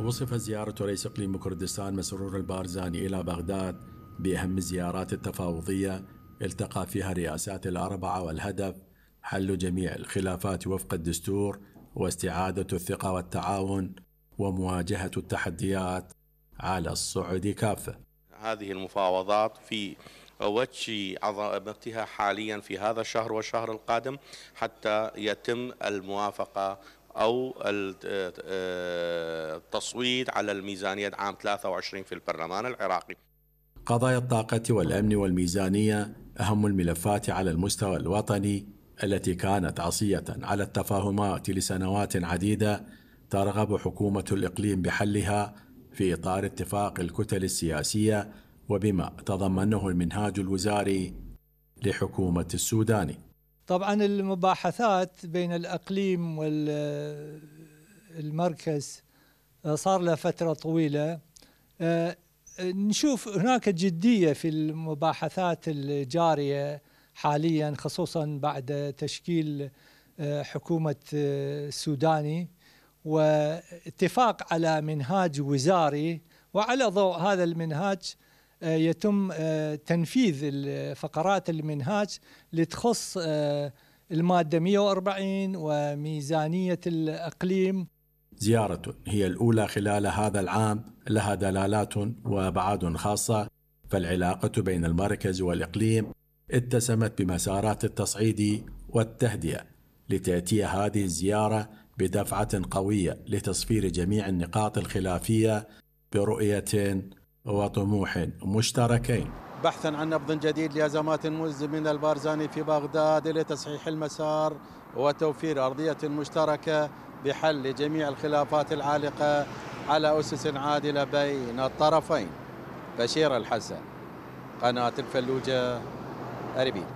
وصف زيارة رئيس إقليم كردستان مسرور البارزاني إلى بغداد بأهم الزيارات التفاوضية التقى فيها الرئاسات الأربعة والهدف حل جميع الخلافات وفق الدستور واستعادة الثقة والتعاون ومواجهة التحديات على الصعد كافة هذه المفاوضات في وجه عظمتها حاليا في هذا الشهر والشهر القادم حتى يتم الموافقة أو آه، التصويت على الميزانية عام 23 في البرلمان العراقي قضايا الطاقة والأمن والميزانية أهم الملفات على المستوى الوطني التي كانت عصية على التفاهمات لسنوات عديدة ترغب حكومة الإقليم بحلها في إطار اتفاق الكتل السياسية وبما تضمنه المنهاج الوزاري لحكومة السودان طبعا المباحثات بين الأقليم والمركز صار لها فترة طويلة آه، نشوف هناك جدية في المباحثات الجارية حاليا خصوصا بعد تشكيل آه، حكومة آه، سوداني واتفاق على منهاج وزاري وعلى ضوء هذا المنهاج آه، يتم آه، تنفيذ فقرات المنهاج لتخص آه، المادة 140 وميزانية الأقليم زيارة هي الأولى خلال هذا العام لها دلالات وأبعاد خاصة فالعلاقة بين المركز والإقليم اتسمت بمسارات التصعيد والتهدئة لتأتي هذه الزيارة بدفعة قوية لتصفير جميع النقاط الخلافية برؤية وطموح مشتركين بحثا عن نبض جديد لأزمات من البارزاني في بغداد لتصحيح المسار وتوفير أرضية مشتركة بحل جميع الخلافات العالقة على أسس عادلة بين الطرفين بشير الحسن قناة الفلوجة أربيل